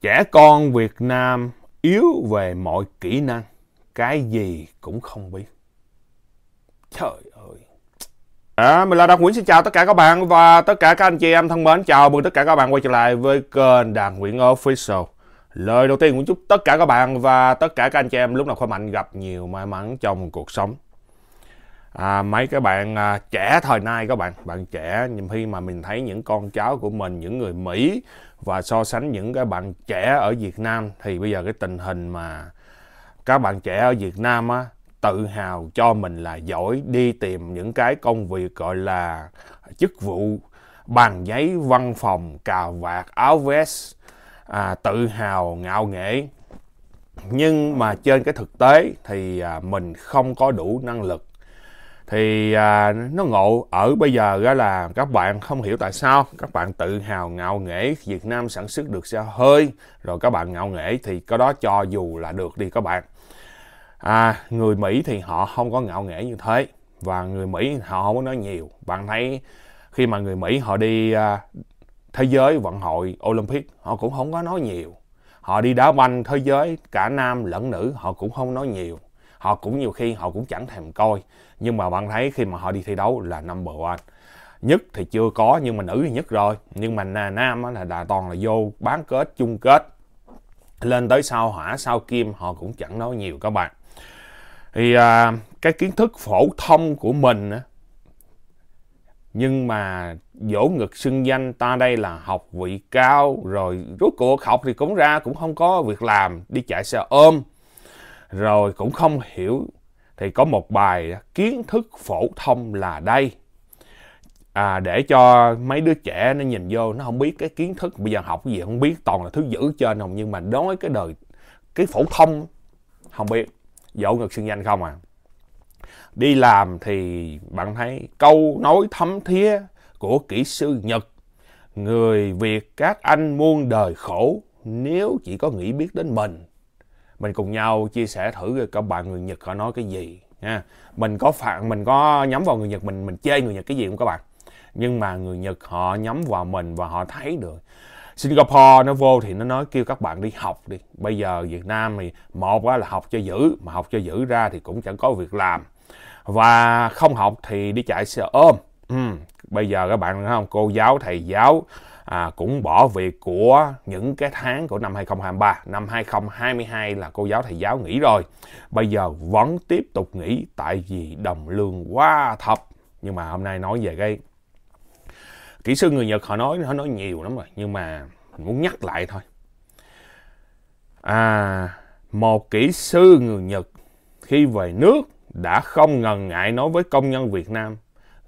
Trẻ con Việt Nam yếu về mọi kỹ năng, cái gì cũng không biết. Trời ơi. À, mình là Đặng Nguyễn xin chào tất cả các bạn và tất cả các anh chị em thân mến. Chào mừng tất cả các bạn quay trở lại với kênh Đặng Nguyễn Official. Lời đầu tiên cũng chúc tất cả các bạn và tất cả các anh chị em lúc nào khỏe mạnh gặp nhiều may mắn trong cuộc sống à, mấy cái bạn à, trẻ thời nay các bạn bạn trẻ khi mà mình thấy những con cháu của mình những người Mỹ và so sánh những cái bạn trẻ ở Việt Nam thì bây giờ cái tình hình mà các bạn trẻ ở Việt Nam á tự hào cho mình là giỏi đi tìm những cái công việc gọi là chức vụ bằng giấy văn phòng cà vạt áo vest à, tự hào ngạo nghễ nhưng mà trên cái thực tế thì à, mình không có đủ năng lực thì à, nó ngộ ở bây giờ đó là các bạn không hiểu tại sao các bạn tự hào ngạo nghễ Việt Nam sản xuất được xe hơi rồi các bạn ngạo nghễ thì có đó cho dù là được đi các bạn à, người Mỹ thì họ không có ngạo nghễ như thế và người Mỹ họ không có nói nhiều bạn thấy khi mà người Mỹ họ đi à, thế giới vận hội Olympic họ cũng không có nói nhiều họ đi đá banh thế giới cả nam lẫn nữ họ cũng không nói nhiều họ cũng nhiều khi họ cũng chẳng thèm coi nhưng mà bạn thấy khi mà họ đi thi đấu là number one nhất thì chưa có nhưng mà nữ thì nhất rồi nhưng mà nam là, đà toàn là vô bán kết chung kết lên tới sao hỏa sao kim họ cũng chẳng nói nhiều các bạn thì à, cái kiến thức phổ thông của mình nhưng mà dỗ ngực xưng danh ta đây là học vị cao rồi rốt cuộc học thì cũng ra cũng không có việc làm đi chạy xe ôm rồi cũng không hiểu thì có một bài kiến thức phổ thông là đây à, để cho mấy đứa trẻ nó nhìn vô nó không biết cái kiến thức bây giờ học cái gì không biết toàn là thứ dữ trên không nhưng mà nói cái đời cái phổ thông không biết dỗ ngực xương danh không à đi làm thì bạn thấy câu nói thấm thía của kỹ sư nhật người việt các anh muôn đời khổ nếu chỉ có nghĩ biết đến mình mình cùng nhau chia sẻ thử các bạn người Nhật họ nói cái gì nha mình có phản mình có nhắm vào người Nhật mình mình chê người Nhật cái gì không các bạn nhưng mà người Nhật họ nhắm vào mình và họ thấy được Singapore nó vô thì nó nói kêu các bạn đi học đi bây giờ Việt Nam thì một là học cho giữ mà học cho giữ ra thì cũng chẳng có việc làm và không học thì đi chạy xe ôm ừ. bây giờ các bạn thấy không cô giáo thầy giáo à, cũng bỏ việc của những cái tháng của năm 2023. Năm 2022 là cô giáo thầy giáo nghỉ rồi. Bây giờ vẫn tiếp tục nghỉ tại vì đồng lương quá thấp. Nhưng mà hôm nay nói về cái kỹ sư người Nhật họ nói họ nói nhiều lắm rồi nhưng mà muốn nhắc lại thôi. À, một kỹ sư người Nhật khi về nước đã không ngần ngại nói với công nhân Việt Nam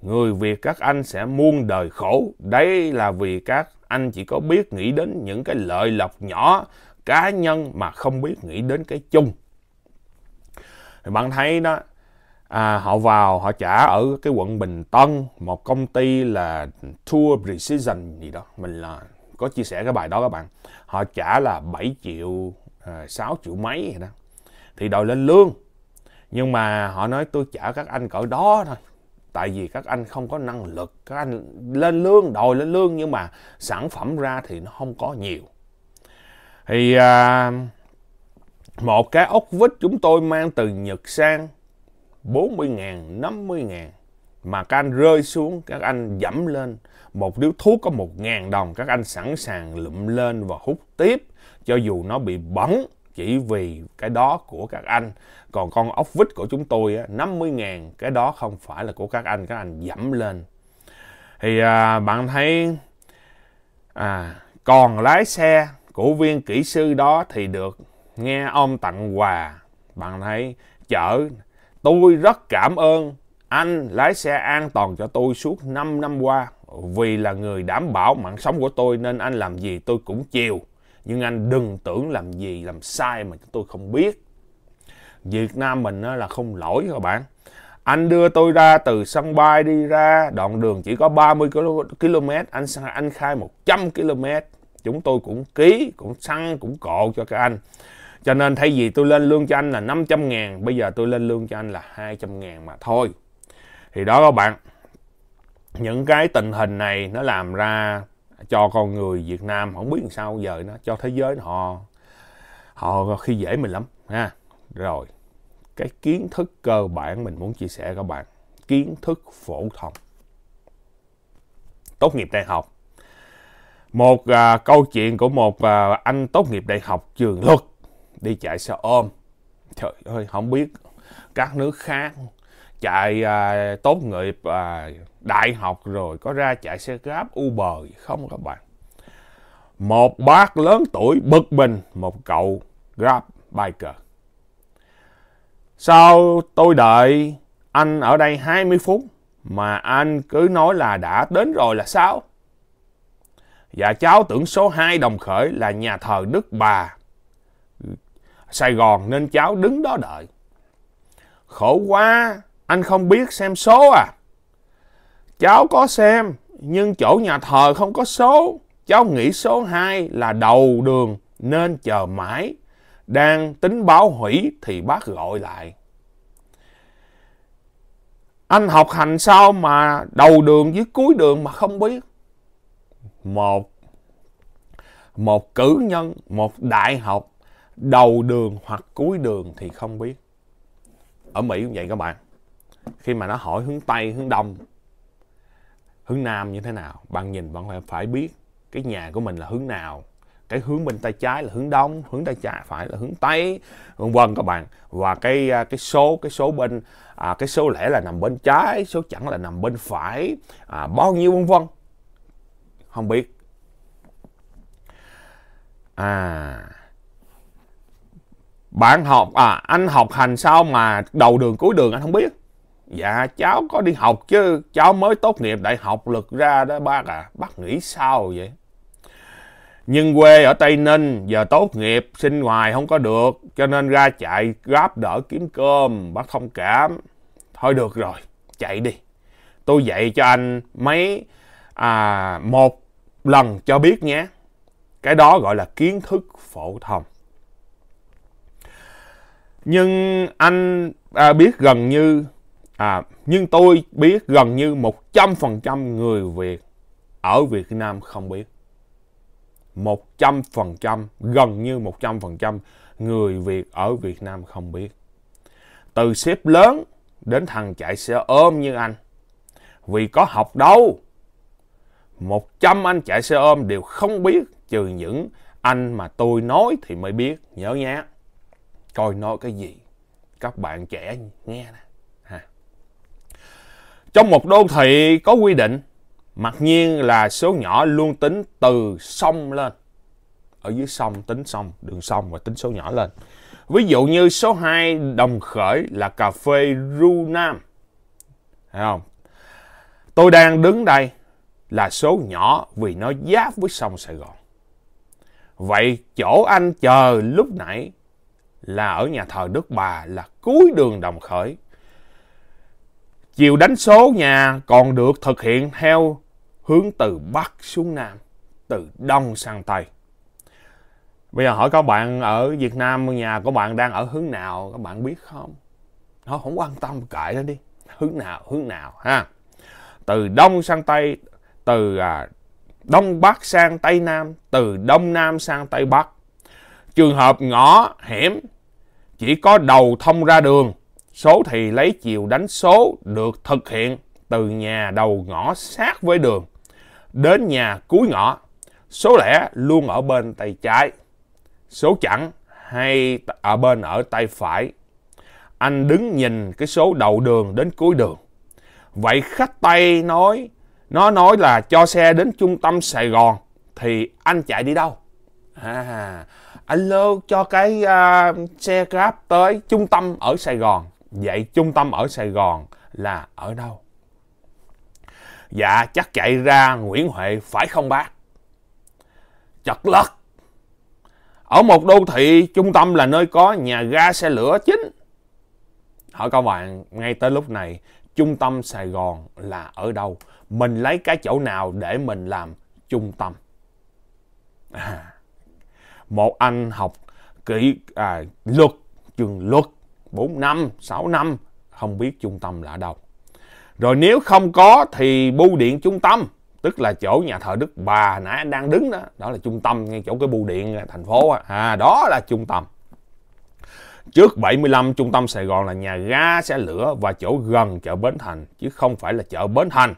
người Việt các anh sẽ muôn đời khổ. Đấy là vì các anh chỉ có biết nghĩ đến những cái lợi lộc nhỏ cá nhân mà không biết nghĩ đến cái chung. Thì bạn thấy đó, à, họ vào họ trả ở cái quận Bình Tân một công ty là Tour Precision gì đó. Mình là có chia sẻ cái bài đó các bạn. Họ trả là 7 triệu, à, 6 triệu mấy vậy đó. Thì đòi lên lương. Nhưng mà họ nói tôi trả các anh cỡ đó thôi tại vì các anh không có năng lực các anh lên lương đòi lên lương nhưng mà sản phẩm ra thì nó không có nhiều thì à, một cái ốc vít chúng tôi mang từ Nhật sang 40 ngàn, 50 ngàn mà các anh rơi xuống, các anh dẫm lên một điếu thuốc có 1 ngàn đồng các anh sẵn sàng lụm lên và hút tiếp cho dù nó bị bẩn chỉ vì cái đó của các anh còn con ốc vít của chúng tôi á, 50 ngàn cái đó không phải là của các anh các anh dẫm lên thì à, bạn thấy à, còn lái xe của viên kỹ sư đó thì được nghe ông tặng quà bạn thấy chở tôi rất cảm ơn anh lái xe an toàn cho tôi suốt 5 năm qua vì là người đảm bảo mạng sống của tôi nên anh làm gì tôi cũng chiều nhưng anh đừng tưởng làm gì làm sai mà chúng tôi không biết việt nam mình là không lỗi các bạn anh đưa tôi ra từ sân bay đi ra đoạn đường chỉ có 30 km anh anh khai 100 km chúng tôi cũng ký cũng xăng cũng cộ cho các anh cho nên thay vì tôi lên lương cho anh là 500 ngàn bây giờ tôi lên lương cho anh là 200 ngàn mà thôi thì đó các bạn những cái tình hình này nó làm ra cho con người Việt Nam không biết làm sao giờ nó cho thế giới họ họ khi dễ mình lắm ha rồi cái kiến thức cơ bản mình muốn chia sẻ các bạn kiến thức phổ thông tốt nghiệp đại học một à, câu chuyện của một à, anh tốt nghiệp đại học trường luật đi chạy xe ôm trời ơi không biết các nước khác chạy à, tốt nghiệp à, đại học rồi có ra chạy xe grab uber không các bạn một bác lớn tuổi bực mình một cậu grab biker sao tôi đợi anh ở đây 20 phút mà anh cứ nói là đã đến rồi là sao dạ cháu tưởng số 2 đồng khởi là nhà thờ đức bà sài gòn nên cháu đứng đó đợi khổ quá anh không biết xem số à? Cháu có xem, nhưng chỗ nhà thờ không có số. Cháu nghĩ số 2 là đầu đường nên chờ mãi. Đang tính báo hủy thì bác gọi lại. Anh học hành sao mà đầu đường với cuối đường mà không biết? Một một cử nhân, một đại học đầu đường hoặc cuối đường thì không biết. Ở Mỹ cũng vậy các bạn khi mà nó hỏi hướng tây hướng đông hướng nam như thế nào bạn nhìn bạn phải phải biết cái nhà của mình là hướng nào cái hướng bên tay trái là hướng đông hướng tay trái phải là hướng tây vân vân các bạn và cái à, cái số cái số bên à, cái số lẻ là nằm bên trái số chẵn là nằm bên phải à, bao nhiêu vân vân không biết à bạn học à anh học hành sao mà đầu đường cuối đường anh không biết Dạ cháu có đi học chứ cháu mới tốt nghiệp đại học lực ra đó bác à. Bác nghĩ sao vậy? Nhưng quê ở Tây Ninh giờ tốt nghiệp sinh ngoài không có được cho nên ra chạy gáp đỡ kiếm cơm bác thông cảm. Thôi được rồi chạy đi. Tôi dạy cho anh mấy à, một lần cho biết nhé. Cái đó gọi là kiến thức phổ thông. Nhưng anh à, biết gần như à, nhưng tôi biết gần như 100% người Việt ở Việt Nam không biết. 100%, gần như 100% người Việt ở Việt Nam không biết. Từ xếp lớn đến thằng chạy xe ôm như anh. Vì có học đâu. 100 anh chạy xe ôm đều không biết trừ những anh mà tôi nói thì mới biết. Nhớ nhé. Coi nói cái gì. Các bạn trẻ nghe nè. Trong một đô thị có quy định, mặc nhiên là số nhỏ luôn tính từ sông lên. Ở dưới sông tính sông, đường sông và tính số nhỏ lên. Ví dụ như số 2 đồng khởi là cà phê Ru Nam. Thấy không? Tôi đang đứng đây là số nhỏ vì nó giáp với sông Sài Gòn. Vậy chỗ anh chờ lúc nãy là ở nhà thờ Đức Bà là cuối đường Đồng Khởi chiều đánh số nhà còn được thực hiện theo hướng từ Bắc xuống Nam, từ Đông sang Tây. Bây giờ hỏi các bạn ở Việt Nam nhà của bạn đang ở hướng nào các bạn biết không? Nó không quan tâm kệ nó đi. Hướng nào, hướng nào ha. Từ đông sang tây, từ à, đông bắc sang tây nam, từ đông nam sang tây bắc. Trường hợp ngõ hẻm chỉ có đầu thông ra đường Số thì lấy chiều đánh số được thực hiện từ nhà đầu ngõ sát với đường đến nhà cuối ngõ. Số lẻ luôn ở bên tay trái. Số chẵn hay ở bên ở tay phải. Anh đứng nhìn cái số đầu đường đến cuối đường. Vậy khách Tây nói, nó nói là cho xe đến trung tâm Sài Gòn thì anh chạy đi đâu? À, anh lô cho cái uh, xe Grab tới trung tâm ở Sài Gòn Vậy trung tâm ở Sài Gòn là ở đâu? Dạ chắc chạy ra Nguyễn Huệ phải không bác? Chật lật. Ở một đô thị trung tâm là nơi có nhà ga xe lửa chính. Hỏi các bạn ngay tới lúc này trung tâm Sài Gòn là ở đâu? Mình lấy cái chỗ nào để mình làm trung tâm? À, một anh học kỹ à, luật trường luật 4 năm, 6 năm không biết trung tâm là ở đâu. Rồi nếu không có thì bưu điện trung tâm, tức là chỗ nhà thờ Đức Bà nãy anh đang đứng đó, đó là trung tâm ngay chỗ cái bưu điện à, thành phố đó. à, đó là trung tâm. Trước 75 trung tâm Sài Gòn là nhà ga xe lửa và chỗ gần chợ Bến Thành chứ không phải là chợ Bến Thành.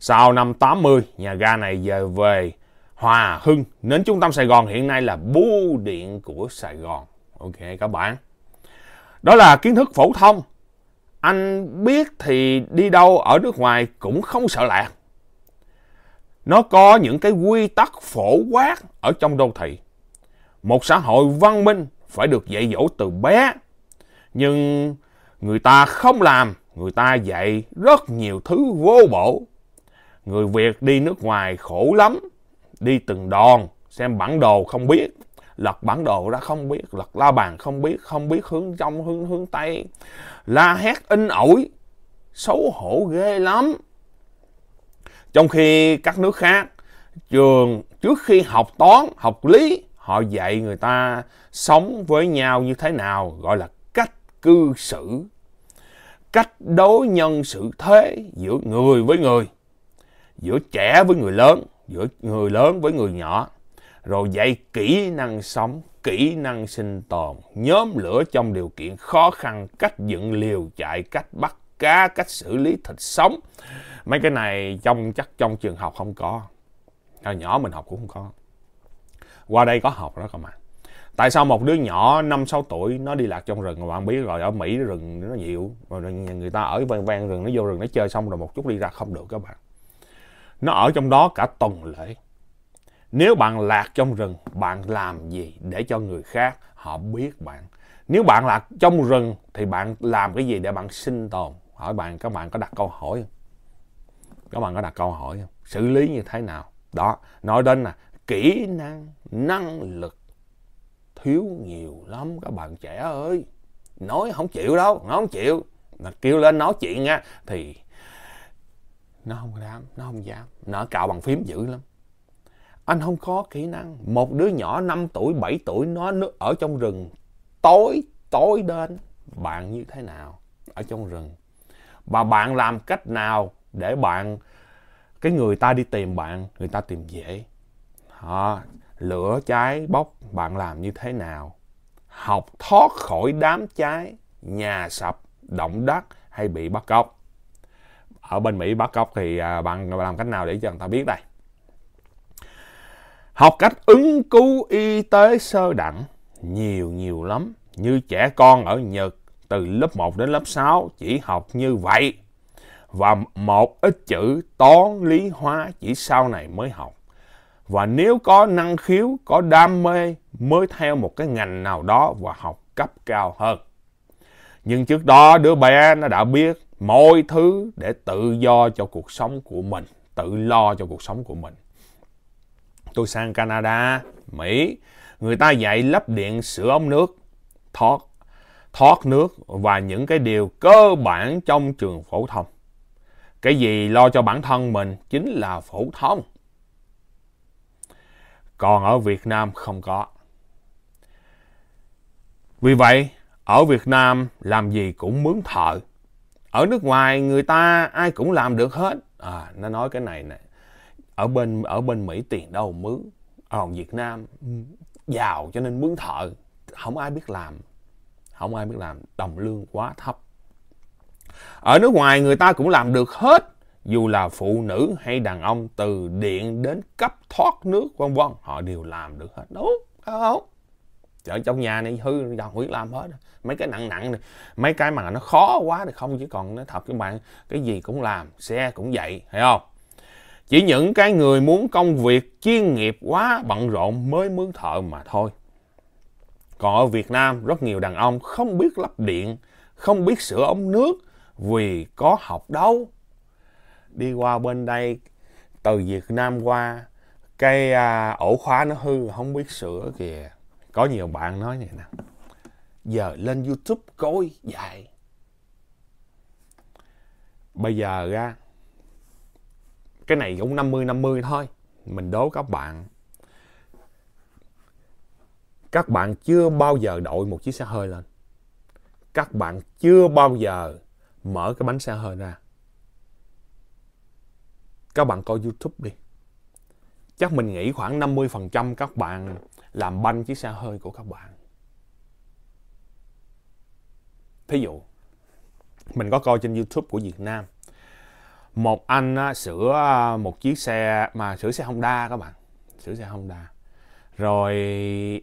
Sau năm 80, nhà ga này về về Hòa Hưng nên trung tâm Sài Gòn hiện nay là bưu điện của Sài Gòn. Ok các bạn. Đó là kiến thức phổ thông. Anh biết thì đi đâu ở nước ngoài cũng không sợ lạc. Nó có những cái quy tắc phổ quát ở trong đô thị. Một xã hội văn minh phải được dạy dỗ từ bé. Nhưng người ta không làm, người ta dạy rất nhiều thứ vô bổ. Người Việt đi nước ngoài khổ lắm, đi từng đòn, xem bản đồ không biết lật bản đồ ra không biết lật la bàn không biết không biết hướng trong hướng hướng tây la hét in ỏi xấu hổ ghê lắm trong khi các nước khác trường trước khi học toán học lý họ dạy người ta sống với nhau như thế nào gọi là cách cư xử cách đối nhân xử thế giữa người với người giữa trẻ với người lớn giữa người lớn với người nhỏ rồi dạy kỹ năng sống, kỹ năng sinh tồn, nhóm lửa trong điều kiện khó khăn, cách dựng liều chạy, cách bắt cá, cách xử lý thịt sống. Mấy cái này trong chắc trong trường học không có. Hồi nhỏ mình học cũng không có. Qua đây có học đó các bạn. Tại sao một đứa nhỏ năm sáu tuổi nó đi lạc trong rừng mà bạn biết rồi ở Mỹ rừng nó nhiều mà người ta ở ven ven rừng nó vô rừng nó chơi xong rồi một chút đi ra không được các bạn. Nó ở trong đó cả tuần lễ nếu bạn lạc trong rừng, bạn làm gì để cho người khác họ biết bạn? Nếu bạn lạc trong rừng thì bạn làm cái gì để bạn sinh tồn? Hỏi bạn, các bạn có đặt câu hỏi không? Các bạn có đặt câu hỏi không? Xử lý như thế nào? Đó, nói đến là kỹ năng, năng lực thiếu nhiều lắm các bạn trẻ ơi. Nói không chịu đâu, nó không chịu. Là kêu lên nói chuyện nha thì nó không dám, nó không dám. Nó cạo bằng phím dữ lắm anh không có kỹ năng một đứa nhỏ 5 tuổi 7 tuổi nó ở trong rừng tối tối đến bạn như thế nào ở trong rừng và bạn làm cách nào để bạn cái người ta đi tìm bạn người ta tìm dễ họ lửa cháy bốc bạn làm như thế nào học thoát khỏi đám cháy nhà sập động đất hay bị bắt cóc ở bên mỹ bắt cóc thì à, bạn làm cách nào để cho người ta biết đây học cách ứng cứu y tế sơ đẳng nhiều nhiều lắm. Như trẻ con ở Nhật từ lớp 1 đến lớp 6 chỉ học như vậy. Và một ít chữ toán lý hóa chỉ sau này mới học. Và nếu có năng khiếu, có đam mê mới theo một cái ngành nào đó và học cấp cao hơn. Nhưng trước đó đứa bé nó đã biết mọi thứ để tự do cho cuộc sống của mình, tự lo cho cuộc sống của mình tôi sang Canada, Mỹ, người ta dạy lắp điện sửa ống nước, thoát, thoát nước và những cái điều cơ bản trong trường phổ thông. Cái gì lo cho bản thân mình chính là phổ thông. Còn ở Việt Nam không có. Vì vậy, ở Việt Nam làm gì cũng mướn thợ. Ở nước ngoài người ta ai cũng làm được hết. À, nó nói cái này nè ở bên ở bên Mỹ tiền đâu mướn ở còn Việt Nam ừ. giàu cho nên mướn thợ không ai biết làm không ai biết làm đồng lương quá thấp ở nước ngoài người ta cũng làm được hết dù là phụ nữ hay đàn ông từ điện đến cấp thoát nước vân vân họ đều làm được hết đúng không ở trong nhà này hư dòng huyết làm hết mấy cái nặng nặng này mấy cái mà nó khó quá thì không chỉ còn nó thật các bạn cái gì cũng làm xe cũng vậy thấy không chỉ những cái người muốn công việc chuyên nghiệp quá bận rộn mới mướn thợ mà thôi. Còn ở Việt Nam, rất nhiều đàn ông không biết lắp điện, không biết sửa ống nước vì có học đâu. Đi qua bên đây, từ Việt Nam qua, cái à, ổ khóa nó hư, không biết sửa kìa. Có nhiều bạn nói vậy nè, giờ lên YouTube coi dạy. Bây giờ ra, cái này cũng 50-50 thôi mình đố các bạn các bạn chưa bao giờ đội một chiếc xe hơi lên các bạn chưa bao giờ mở cái bánh xe hơi ra các bạn coi youtube đi chắc mình nghĩ khoảng 50% các bạn làm banh chiếc xe hơi của các bạn thí dụ mình có coi trên youtube của việt nam một anh sửa à, một chiếc xe mà sửa xe Honda các bạn sửa xe Honda rồi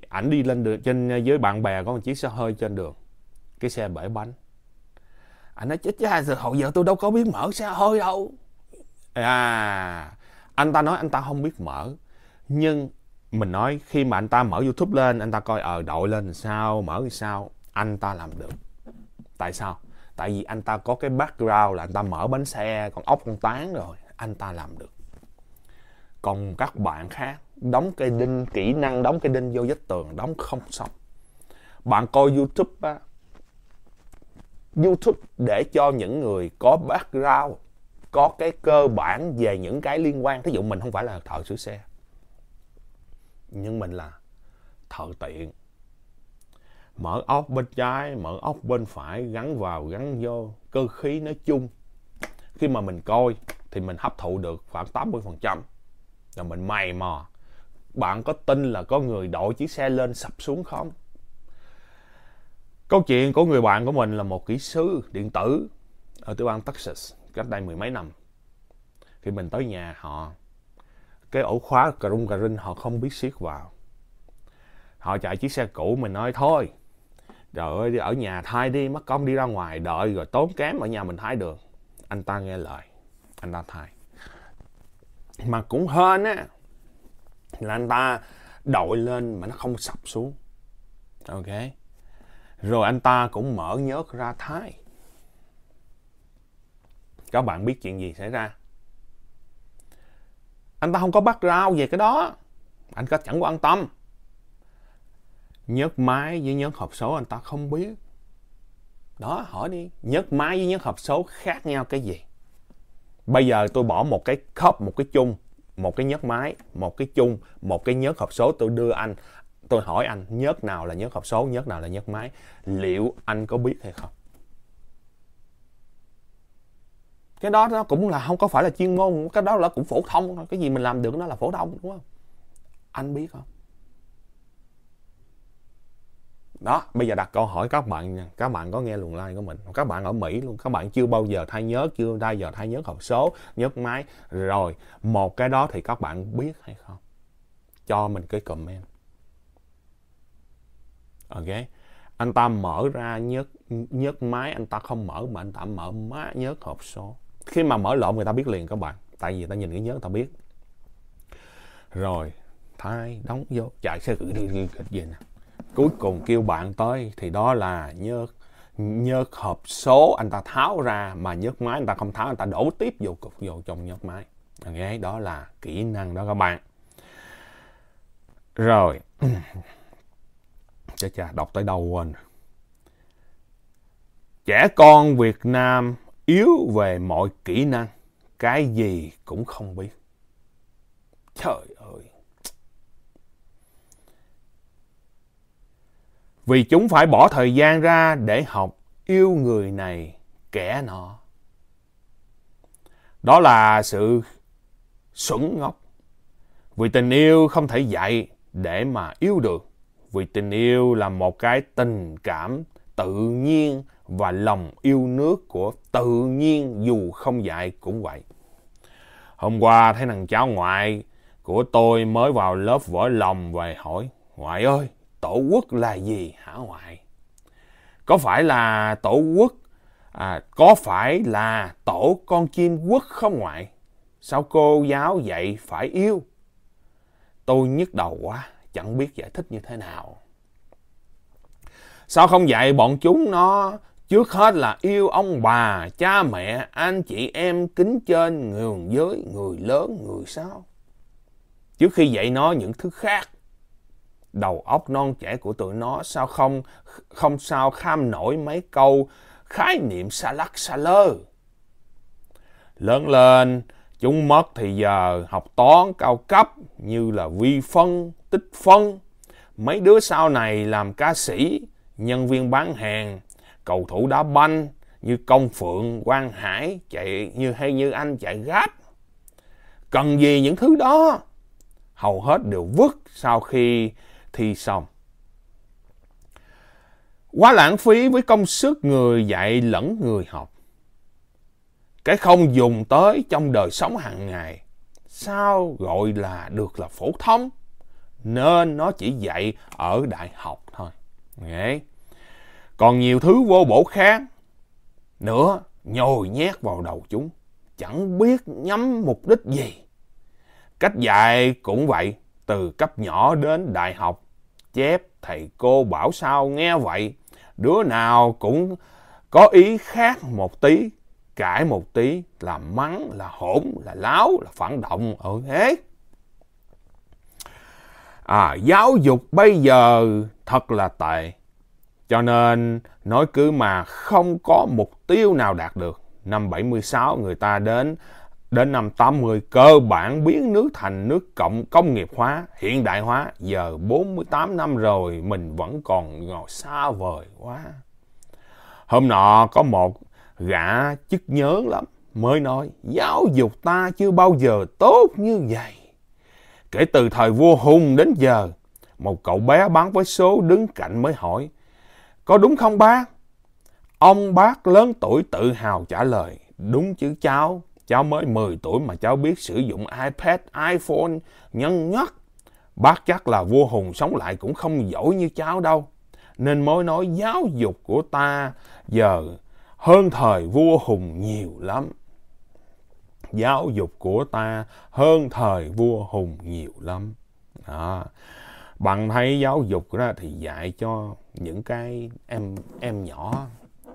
ảnh đi lên được trên à, với bạn bè có một chiếc xe hơi trên đường cái xe bể bánh anh nói chết cha từ hồi giờ tôi đâu có biết mở xe hơi đâu à anh ta nói anh ta không biết mở nhưng mình nói khi mà anh ta mở youtube lên anh ta coi ờ đội lên làm sao mở làm sao anh ta làm được tại sao tại vì anh ta có cái background là anh ta mở bánh xe còn ốc con tán rồi anh ta làm được còn các bạn khác đóng cây đinh kỹ năng đóng cây đinh vô vách tường đóng không xong bạn coi youtube á youtube để cho những người có background có cái cơ bản về những cái liên quan thí dụ mình không phải là thợ sửa xe nhưng mình là thợ tiện mở ốc bên trái mở ốc bên phải gắn vào gắn vô cơ khí nói chung khi mà mình coi thì mình hấp thụ được khoảng 80% là mình mày mò bạn có tin là có người đội chiếc xe lên sập xuống không câu chuyện của người bạn của mình là một kỹ sư điện tử ở tiểu bang Texas cách đây mười mấy năm khi mình tới nhà họ cái ổ khóa cà rung cà rinh họ không biết siết vào họ chạy chiếc xe cũ mình nói thôi trời ơi ở nhà thai đi mất công đi ra ngoài đợi rồi tốn kém ở nhà mình thai được anh ta nghe lời anh ta thai mà cũng hên á là anh ta đội lên mà nó không sập xuống ok rồi anh ta cũng mở nhớt ra thai các bạn biết chuyện gì xảy ra anh ta không có bắt rau về cái đó anh có chẳng quan tâm nhớt máy với nhớt hộp số anh ta không biết đó hỏi đi nhớt máy với nhớt hộp số khác nhau cái gì bây giờ tôi bỏ một cái khớp một cái chung một cái nhớt máy một cái chung một cái nhớt hộp số tôi đưa anh tôi hỏi anh nhớt nào là nhớt hộp số nhớt nào là nhớt máy liệu anh có biết hay không cái đó nó cũng là không có phải là chuyên môn cái đó là cũng phổ thông cái gì mình làm được nó là phổ thông đúng không anh biết không đó bây giờ đặt câu hỏi các bạn các bạn có nghe luồng like của mình các bạn ở mỹ luôn các bạn chưa bao giờ thay nhớ chưa bao giờ thay nhớ hộp số nhớt máy rồi một cái đó thì các bạn biết hay không cho mình cái comment ok anh ta mở ra nhớt nhớt máy anh ta không mở mà anh ta mở má nhớt hộp số khi mà mở lộn người ta biết liền các bạn tại vì ta nhìn cái nhớt ta biết rồi thay đóng vô chạy xe gửi đi gì nè cuối cùng kêu bạn tới thì đó là nhớt nhớt hộp số anh ta tháo ra mà nhớt máy anh ta không tháo anh ta đổ tiếp vô cục vô trong nhớt máy ok đó là kỹ năng đó các bạn rồi chà cha đọc tới đâu quên trẻ con việt nam yếu về mọi kỹ năng cái gì cũng không biết trời vì chúng phải bỏ thời gian ra để học yêu người này kẻ nọ. Đó là sự xuẩn ngốc. Vì tình yêu không thể dạy để mà yêu được. Vì tình yêu là một cái tình cảm tự nhiên và lòng yêu nước của tự nhiên dù không dạy cũng vậy. Hôm qua thấy thằng cháu ngoại của tôi mới vào lớp vỡ lòng và hỏi Ngoại ơi, tổ quốc là gì hả ngoại? Có phải là tổ quốc, à, có phải là tổ con chim quốc không ngoại? Sao cô giáo dạy phải yêu? Tôi nhức đầu quá, chẳng biết giải thích như thế nào. Sao không dạy bọn chúng nó trước hết là yêu ông bà, cha mẹ, anh chị em, kính trên, người dưới, người lớn, người sao? Trước khi dạy nó những thứ khác đầu óc non trẻ của tụi nó sao không không sao kham nổi mấy câu khái niệm xa lắc xa lơ. Lớn lên, chúng mất thì giờ học toán cao cấp như là vi phân, tích phân. Mấy đứa sau này làm ca sĩ, nhân viên bán hàng, cầu thủ đá banh như Công Phượng, Quang Hải chạy như hay như anh chạy gáp. Cần gì những thứ đó? Hầu hết đều vứt sau khi thi xong. Quá lãng phí với công sức người dạy lẫn người học. Cái không dùng tới trong đời sống hàng ngày, sao gọi là được là phổ thông? Nên nó chỉ dạy ở đại học thôi. Okay. Còn nhiều thứ vô bổ khác nữa nhồi nhét vào đầu chúng. Chẳng biết nhắm mục đích gì. Cách dạy cũng vậy, từ cấp nhỏ đến đại học. Chép thầy cô bảo sao nghe vậy, đứa nào cũng có ý khác một tí, cãi một tí là mắng, là hỗn, là láo, là phản động ở ừ, okay. thế. À, giáo dục bây giờ thật là tệ. Cho nên nói cứ mà không có mục tiêu nào đạt được. Năm 76 người ta đến Đến năm 80, cơ bản biến nước thành nước cộng công nghiệp hóa, hiện đại hóa. Giờ 48 năm rồi, mình vẫn còn ngồi xa vời quá. Hôm nọ có một gã chức nhớ lắm, mới nói giáo dục ta chưa bao giờ tốt như vậy. Kể từ thời vua Hùng đến giờ, một cậu bé bán với số đứng cạnh mới hỏi, có đúng không bác? Ông bác lớn tuổi tự hào trả lời, đúng chứ cháu, Cháu mới 10 tuổi mà cháu biết sử dụng iPad, iPhone, nhân nhất. Bác chắc là vua hùng sống lại cũng không giỏi như cháu đâu. Nên mối nói giáo dục của ta giờ hơn thời vua hùng nhiều lắm. Giáo dục của ta hơn thời vua hùng nhiều lắm. Đó. Bằng thấy giáo dục ra thì dạy cho những cái em em nhỏ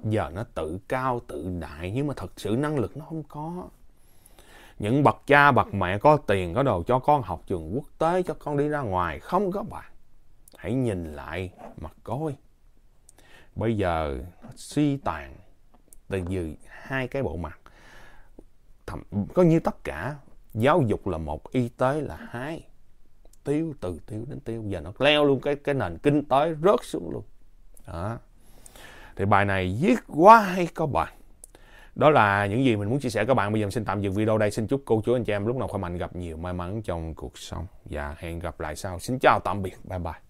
giờ nó tự cao tự đại nhưng mà thật sự năng lực nó không có những bậc cha bậc mẹ có tiền có đồ cho con học trường quốc tế cho con đi ra ngoài không có bạn hãy nhìn lại mặt coi bây giờ suy tàn từ dưới hai cái bộ mặt thậm có như tất cả giáo dục là một y tế là hai tiêu từ tiêu đến tiêu giờ nó leo luôn cái cái nền kinh tế rớt xuống luôn đó thì bài này viết quá hay có bạn đó là những gì mình muốn chia sẻ các bạn bây giờ mình xin tạm dừng video đây xin chúc cô chú anh chị em lúc nào khỏe mạnh gặp nhiều may mắn trong cuộc sống và hẹn gặp lại sau xin chào tạm biệt bye bye